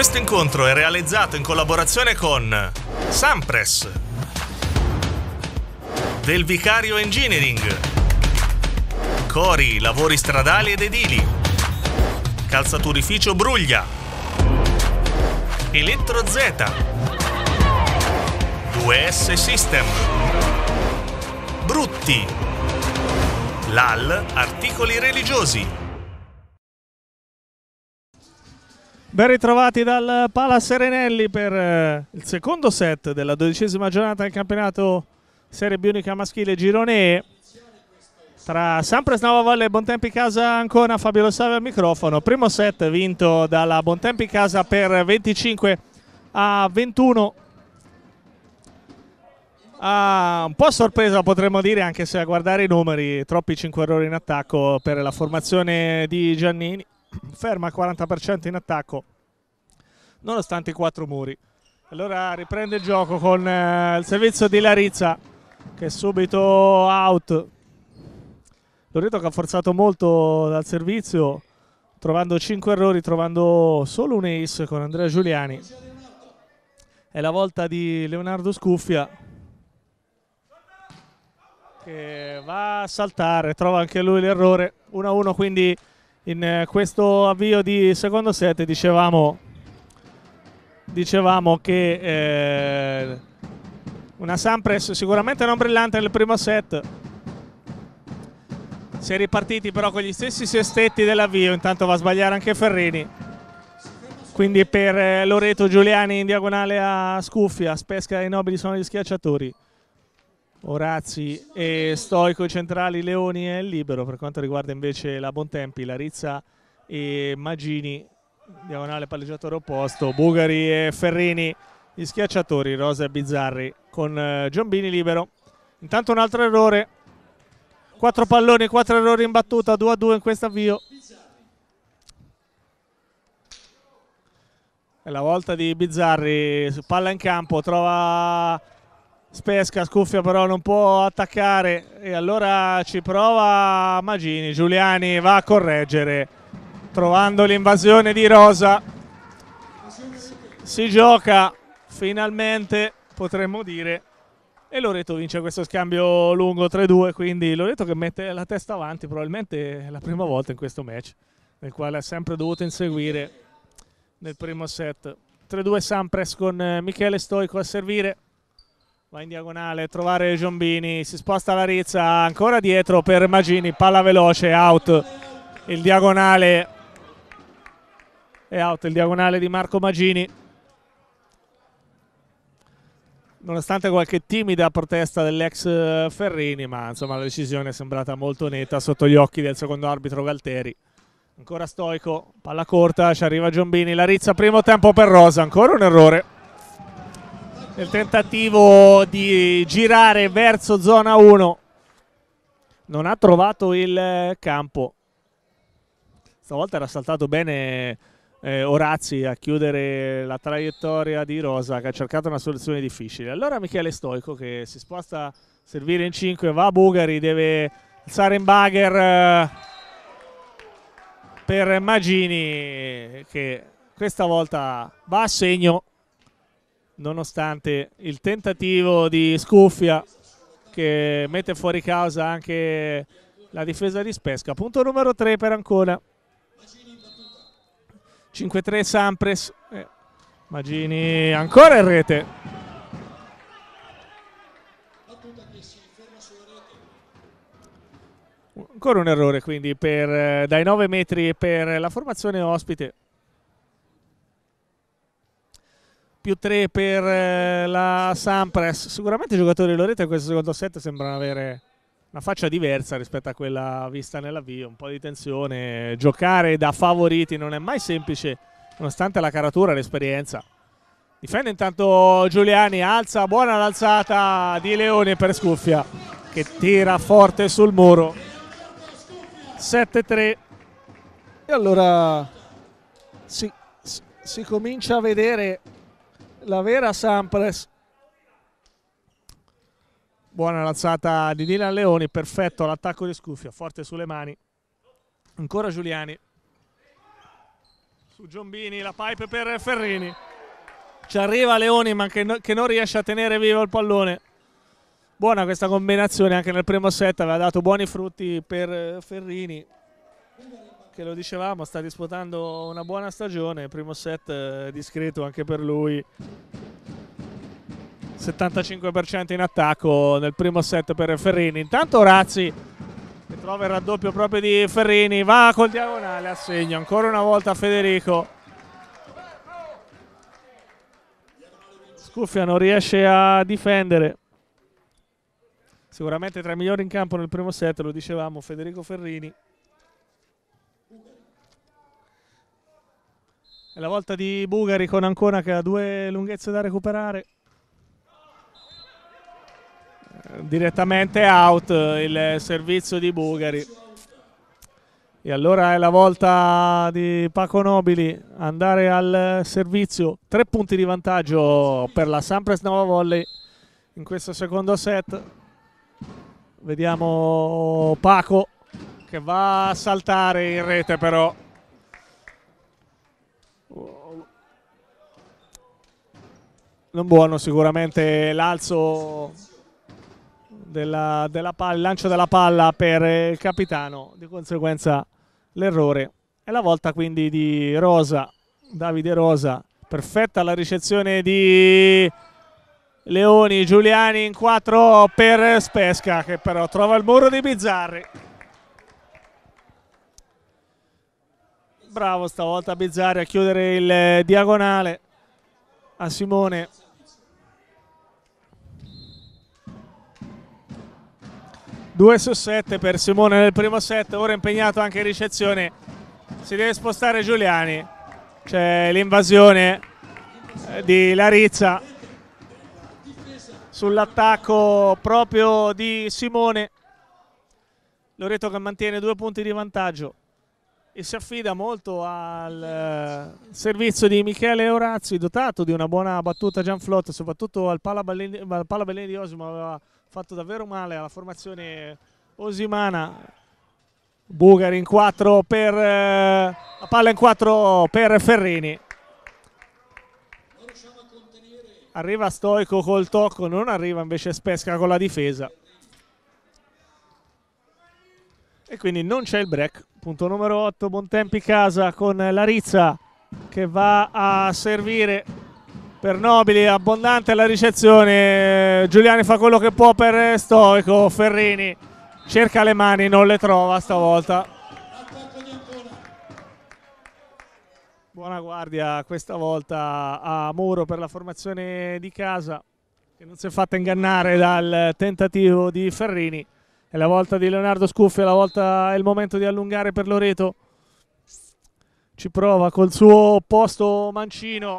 Questo incontro è realizzato in collaborazione con Sampress, del Vicario Engineering, Cori Lavori Stradali ed Edili, Calzaturificio Bruglia, Elettro Z, 2S System, Brutti, LAL Articoli Religiosi. Ben ritrovati dal Pala Serenelli per eh, il secondo set della dodicesima giornata del campionato Serie B Unica Maschile Girone tra Sampres Valle e Bontempi Casa ancora Fabio Savio al microfono. Primo set vinto dalla Bontempi Casa per 25 a 21. Ah, un po' a sorpresa potremmo dire anche se a guardare i numeri troppi 5 errori in attacco per la formazione di Giannini ferma al 40% in attacco nonostante i quattro muri. Allora riprende il gioco con eh, il servizio di Larizza che è subito out. Loreto che ha forzato molto dal servizio trovando 5 errori, trovando solo un ace con Andrea Giuliani. È la volta di Leonardo Scuffia che va a saltare, trova anche lui l'errore. 1-1 quindi in eh, questo avvio di secondo set dicevamo, dicevamo che eh, una Sampres sicuramente non brillante nel primo set si è ripartiti però con gli stessi sestetti dell'avvio intanto va a sbagliare anche Ferrini quindi per eh, Loreto Giuliani in diagonale a Scuffia Spesca e Nobili sono gli schiacciatori Orazzi e Stoico centrali, Leoni è libero. Per quanto riguarda invece la Bontempi, Larizza e Magini, diagonale palleggiatore opposto, Bugari e Ferrini, gli schiacciatori, Rosa e Bizzarri con eh, Giombini libero. Intanto un altro errore, 4 palloni, 4 errori in battuta, 2 a 2 in questo avvio. È la volta di Bizzarri, palla in campo, trova Spesca, scuffia però non può attaccare e allora ci prova Magini, Giuliani va a correggere trovando l'invasione di Rosa. Si gioca finalmente, potremmo dire, e Loreto vince questo scambio lungo 3-2, quindi Loreto che mette la testa avanti, probabilmente è la prima volta in questo match, nel quale ha sempre dovuto inseguire nel primo set. 3-2 Sampres con eh, Michele Stoico a servire. Va in diagonale, a trovare Giombini, si sposta la Rizza, ancora dietro per Magini, palla veloce, out il diagonale e out il diagonale di Marco Magini. Nonostante qualche timida protesta dell'ex Ferrini, ma insomma la decisione è sembrata molto netta sotto gli occhi del secondo arbitro Galteri. Ancora Stoico, palla corta, ci arriva Giombini, la Rizza, primo tempo per Rosa, ancora un errore nel tentativo di girare verso zona 1 non ha trovato il campo stavolta era saltato bene eh, Orazzi a chiudere la traiettoria di Rosa che ha cercato una soluzione difficile allora Michele Stoico che si sposta a servire in 5 va a Bugari deve alzare in bagger eh, per Magini che questa volta va a segno nonostante il tentativo di Scuffia che mette fuori causa anche la difesa di Spesca. Punto numero 3 per Ancona. 5-3 Sampres. Eh, Magini ancora in rete. Ancora un errore quindi per, eh, dai 9 metri per la formazione ospite. più 3 per eh, la Sampres. Sicuramente i giocatori di Loreto in questo secondo set sembrano avere una faccia diversa rispetto a quella vista nell'avvio, un po' di tensione, giocare da favoriti non è mai semplice nonostante la caratura e l'esperienza. Difende intanto Giuliani, alza, buona l'alzata di Leone per Scuffia che tira forte sul muro. 7-3. E allora si, si, si comincia a vedere la vera Sampres. Buona l'alzata di Dylan Leoni, perfetto l'attacco di Scuffia, forte sulle mani. Ancora Giuliani. Su Giombini, la pipe per Ferrini. Ci arriva Leoni ma che, no, che non riesce a tenere vivo il pallone. Buona questa combinazione anche nel primo set, aveva dato buoni frutti per eh, Ferrini che lo dicevamo, sta disputando una buona stagione, primo set eh, discreto anche per lui. 75% in attacco nel primo set per Ferrini. Intanto Razzi che trova il raddoppio proprio di Ferrini, va col diagonale a segno ancora una volta Federico. Scuffia non riesce a difendere. Sicuramente tra i migliori in campo nel primo set, lo dicevamo, Federico Ferrini. la volta di Bugari con Ancona che ha due lunghezze da recuperare. Eh, direttamente out eh, il servizio di Bugari. E allora è la volta di Paco Nobili andare al servizio. Tre punti di vantaggio per la Sampres Nova Volley in questo secondo set. Vediamo Paco che va a saltare in rete però Non buono sicuramente l'alzo della, della palla, il lancio della palla per il capitano, di conseguenza l'errore. È la volta quindi di Rosa, Davide Rosa, perfetta la ricezione di Leoni, Giuliani in 4 per Spesca che però trova il muro di Bizzarri. Bravo stavolta Bizzarri a chiudere il diagonale a Simone 2 su 7 per Simone nel primo set, ora impegnato anche in ricezione, si deve spostare Giuliani, c'è l'invasione eh, di Larizza sull'attacco proprio di Simone, Loreto che mantiene due punti di vantaggio e si affida molto al eh, servizio di Michele Orazzi, dotato di una buona battuta Gianflotta soprattutto al pala, Bellini, di Osimo aveva fatto davvero male alla formazione Osimana. Bugari in 4 per... Eh, la palla in 4 per Ferrini. Arriva Stoico col tocco, non arriva invece Spesca con la difesa. E quindi non c'è il break. Punto numero 8, Bontempi Casa con Larizza che va a servire per Nobili, abbondante la ricezione, Giuliani fa quello che può per eh, Stoico, Ferrini cerca le mani, non le trova stavolta. Buona guardia questa volta a Muro per la formazione di casa che non si è fatta ingannare dal tentativo di Ferrini. È la volta di Leonardo Scuffi, è, volta, è il momento di allungare per Loreto. Ci prova col suo posto mancino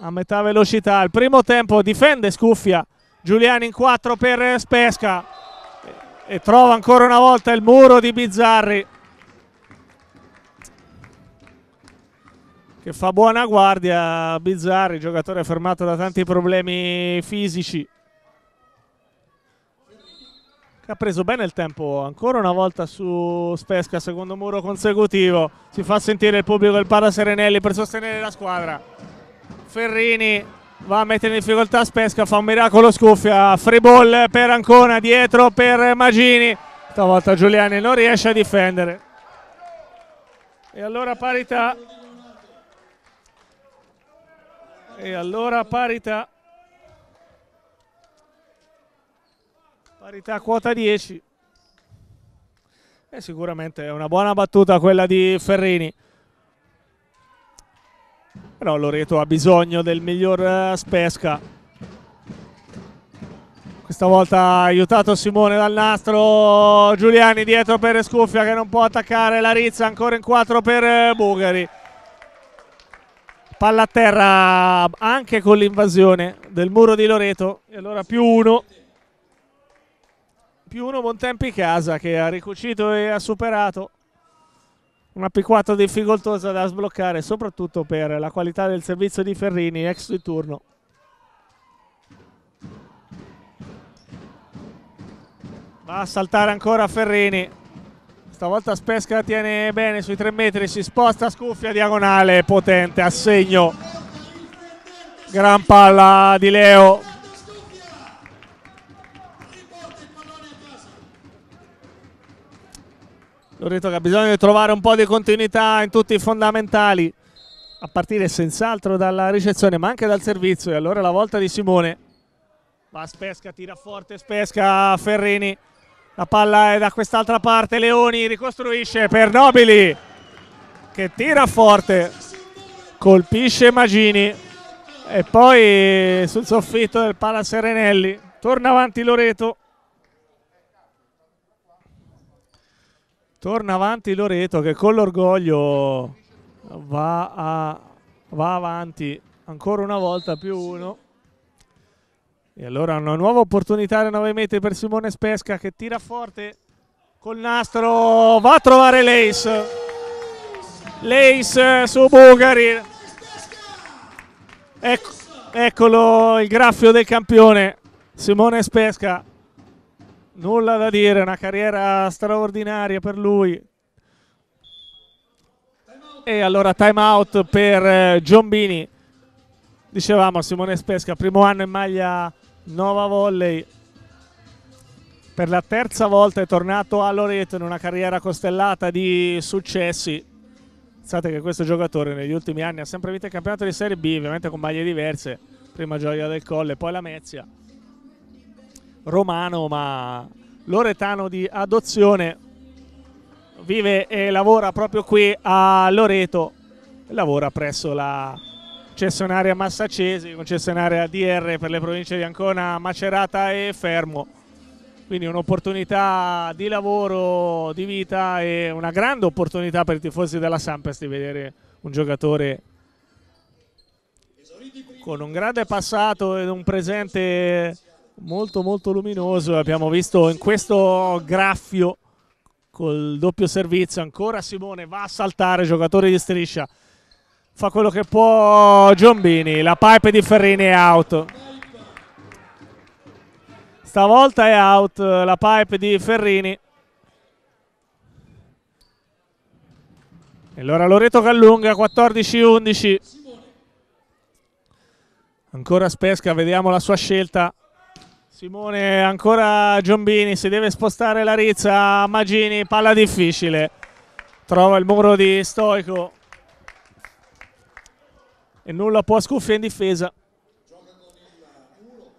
a metà velocità. Il primo tempo difende Scuffia, Giuliani in 4 per Spesca e trova ancora una volta il muro di Bizzarri. Che fa buona guardia Bizzarri, giocatore fermato da tanti problemi fisici. ha preso bene il tempo ancora una volta su Spesca, secondo muro consecutivo. Si fa sentire il pubblico del Pala Serenelli per sostenere la squadra. Ferrini va a mettere in difficoltà Spesca, fa un miracolo scuffia, free ball per Ancona, dietro per Magini, stavolta Giuliani non riesce a difendere. E allora parità. E allora parità. Parità quota 10. E eh, sicuramente è una buona battuta quella di Ferrini però Loreto ha bisogno del miglior eh, Spesca questa volta aiutato Simone dal nastro Giuliani dietro per Scuffia che non può attaccare la Rizza ancora in 4 per eh, Bugari palla a terra anche con l'invasione del muro di Loreto e allora più uno più uno Montempi Casa che ha ricucito e ha superato una P4 difficoltosa da sbloccare, soprattutto per la qualità del servizio di Ferrini, ex di turno. Va a saltare ancora Ferrini. Stavolta Spesca tiene bene sui 3 metri, si sposta, scuffia diagonale, potente, a segno. Gran palla di Leo, Loreto che ha bisogno di trovare un po' di continuità in tutti i fondamentali a partire senz'altro dalla ricezione ma anche dal servizio e allora la volta di Simone va Spesca, tira forte Spesca, Ferrini la palla è da quest'altra parte Leoni ricostruisce per Nobili che tira forte colpisce Magini e poi sul soffitto del Palazzo Renelli torna avanti Loreto Torna avanti Loreto che con l'orgoglio va, va avanti ancora una volta più uno. E allora una nuova opportunità da 9 metri per Simone Spesca che tira forte col nastro, va a trovare Lace. Lace su Bugari. Ecco, eccolo il graffio del campione Simone Spesca Nulla da dire, una carriera straordinaria per lui. E allora time out per eh, Giombini. Dicevamo Simone Spesca, primo anno in maglia Nova Volley. Per la terza volta è tornato a Loreto in una carriera costellata di successi. Pensate che questo giocatore negli ultimi anni ha sempre vinto il campionato di Serie B, ovviamente con maglie diverse. Prima Gioia del Colle, poi la Mezia romano ma loretano di adozione vive e lavora proprio qui a Loreto lavora presso la concessionaria Massacesi, concessionaria DR per le province di Ancona, Macerata e Fermo. Quindi un'opportunità di lavoro, di vita e una grande opportunità per i tifosi della Sampest di vedere un giocatore con un grande passato e un presente molto molto luminoso abbiamo visto in questo graffio col doppio servizio ancora Simone va a saltare giocatore di striscia fa quello che può Giombini la pipe di Ferrini è out stavolta è out la pipe di Ferrini e allora Loreto Gallunga 14-11 ancora Spesca vediamo la sua scelta Simone, ancora Giombini, si deve spostare la rizza, Magini, palla difficile, trova il muro di Stoico e nulla può scuffia in difesa.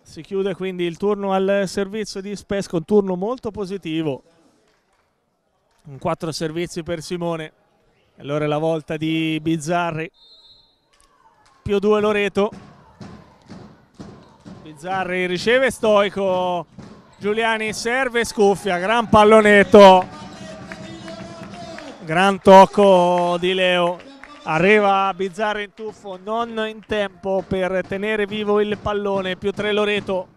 Si chiude quindi il turno al servizio di Spesco, un turno molto positivo, un quattro servizi per Simone, allora è la volta di Bizzarri, più due Loreto. Bizzarri riceve Stoico, Giuliani serve scuffia, gran pallonetto, gran tocco di Leo. Arriva Bizzarri in tuffo, non in tempo per tenere vivo il pallone, più tre Loreto.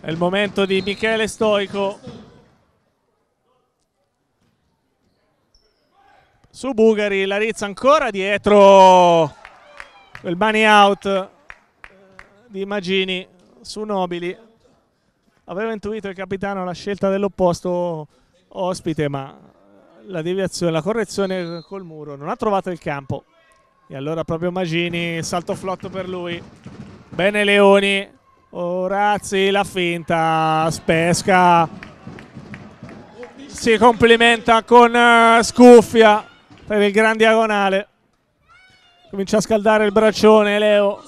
È il momento di Michele Stoico. Su Bugari, la Rizza ancora dietro quel bunny out eh, di Magini su Nobili aveva intuito il capitano la scelta dell'opposto ospite ma la deviazione, la correzione col muro non ha trovato il campo e allora proprio Magini salto flotto per lui bene Leoni Orazzi la finta spesca si complimenta con eh, Scuffia per il gran diagonale Comincia a scaldare il braccione Leo.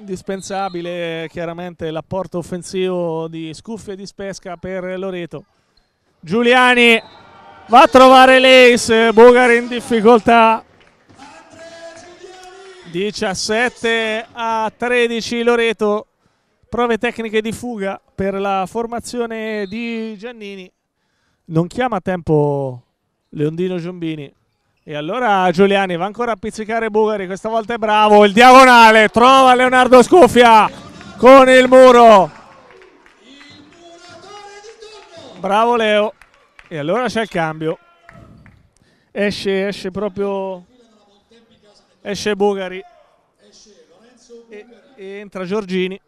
Indispensabile chiaramente l'apporto offensivo di Scuffia e di Spesca per Loreto. Giuliani va a trovare l'Ace, Bogari in difficoltà. 17 a 13 Loreto, prove tecniche di fuga per la formazione di Giannini. Non chiama a tempo Leondino Giombini. E allora Giuliani va ancora a pizzicare Bugari, questa volta è bravo, il diagonale, trova Leonardo Scuffia con il muro. Bravo Leo. E allora c'è il cambio. Esce, esce proprio... Esce Bugari. E, e entra Giorgini.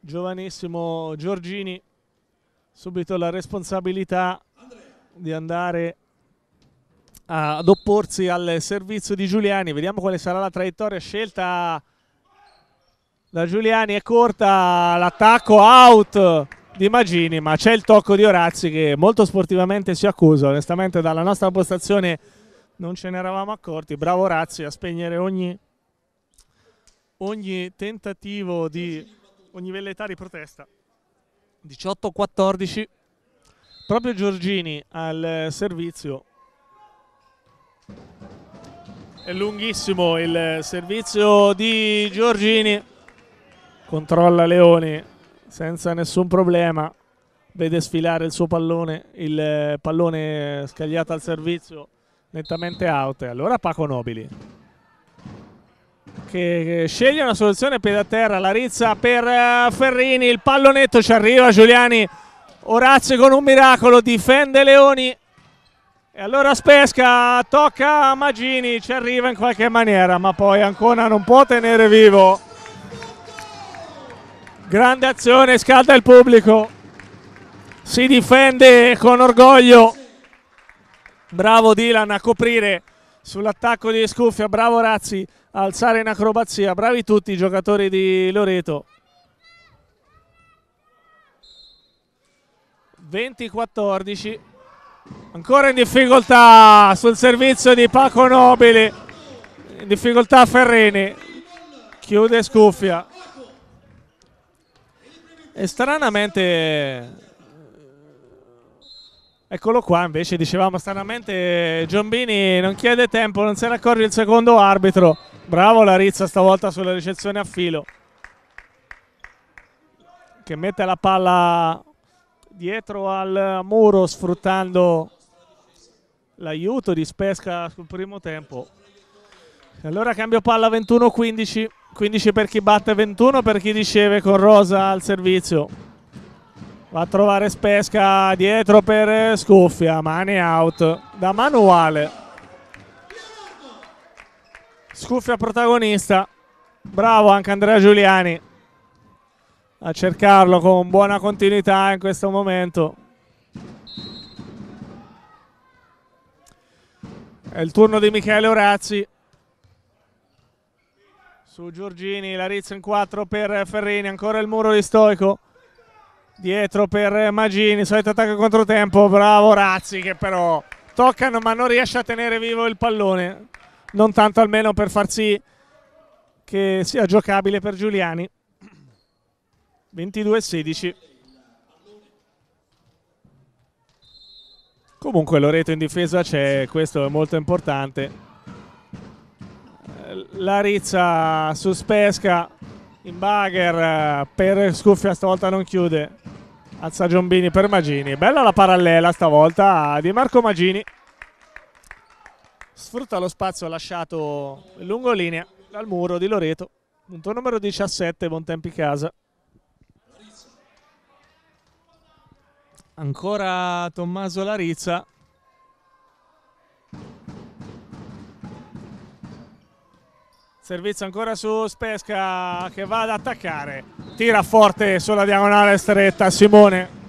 Giovanissimo Giorgini. Subito la responsabilità di andare ad opporsi al servizio di Giuliani. Vediamo quale sarà la traiettoria scelta da Giuliani. È corta l'attacco out di Magini, ma c'è il tocco di Orazzi che molto sportivamente si accusa. Onestamente dalla nostra postazione non ce ne eravamo accorti. Bravo Orazzi a spegnere ogni, ogni tentativo di ogni velleità di protesta. 18-14 proprio Giorgini al servizio è lunghissimo il servizio di Giorgini controlla Leoni senza nessun problema vede sfilare il suo pallone il pallone scagliato al servizio nettamente out e allora Paco Nobili che, sceglie una soluzione piede terra la rizza per eh, Ferrini il pallonetto ci arriva Giuliani Orazio con un miracolo difende Leoni e allora Spesca tocca a Magini, ci arriva in qualche maniera ma poi Ancona non può tenere vivo grande azione, scalda il pubblico si difende con orgoglio bravo Dylan a coprire sull'attacco di Scuffia bravo Razzi a alzare in acrobazia bravi tutti i giocatori di Loreto 20-14. Ancora in difficoltà sul servizio di Paco Nobili. In difficoltà Ferrini. Chiude Scuffia. E stranamente... Eh, eccolo qua, invece dicevamo stranamente Giombini non chiede tempo, non se ne accorge il secondo arbitro. Bravo Larizza stavolta sulla ricezione a filo. Che mette la palla dietro al muro sfruttando l'aiuto di Spesca sul primo tempo. Allora cambio palla 21-15, 15 per chi batte, 21 per chi riceve con Rosa al servizio. Va a trovare Spesca dietro per Scuffia, mani out da manuale. Scuffia protagonista, bravo anche Andrea Giuliani a cercarlo con buona continuità in questo momento. È il turno di Michele Orazzi. Su Giorgini, la rizza in 4 per Ferrini, ancora il muro di Stoico. Dietro per Magini, solito attacco controtempo, bravo Razzi che però toccano ma non riesce a tenere vivo il pallone. Non tanto almeno per far sì che sia giocabile per Giuliani. 22-16. Comunque Loreto in difesa c'è, questo è molto importante. la rizza su Spesca, in bagger eh, per Scuffia, stavolta non chiude. Alza Giombini per Magini. Bella la parallela stavolta di Marco Magini. Sfrutta lo spazio lasciato lungo linea dal muro di Loreto. Punto numero 17, Buon tempi casa. Ancora Tommaso Larizza. Servizio ancora su Spesca che va ad attaccare. Tira forte sulla diagonale stretta Simone.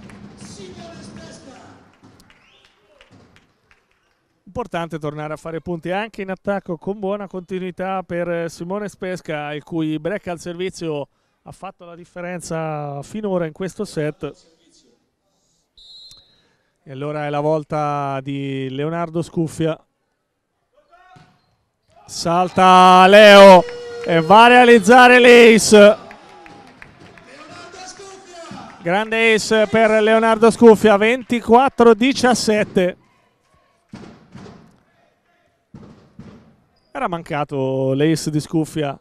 Importante tornare a fare punti anche in attacco con buona continuità per Simone Spesca il cui break al servizio ha fatto la differenza finora in questo set. E allora è la volta di Leonardo Scuffia. Salta Leo e va a realizzare l'Ace. Grande ace per Leonardo Scuffia, 24-17. Era mancato l'ace di Scuffia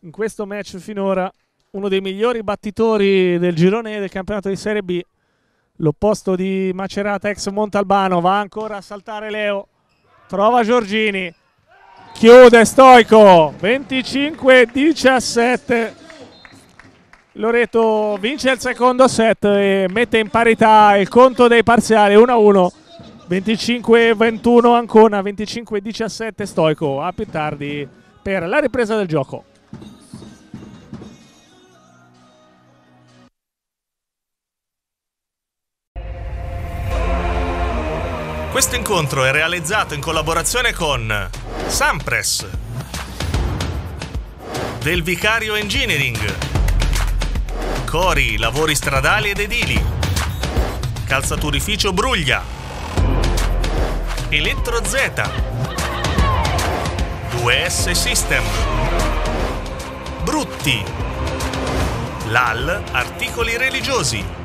in questo match finora, uno dei migliori battitori del girone del campionato di Serie B. L'opposto di Macerata ex Montalbano va ancora a saltare Leo. Trova Giorgini. Chiude Stoico. 25-17. Loreto vince il secondo set e mette in parità il conto dei parziali 1-1. 25-21 Ancona, 25-17 Stoico. A più tardi per la ripresa del gioco. Questo incontro è realizzato in collaborazione con Sampress, del Vicario Engineering, Cori, Lavori Stradali ed Edili, Calzaturificio Bruglia, Elettro Z, 2S System, Brutti, LAL Articoli Religiosi.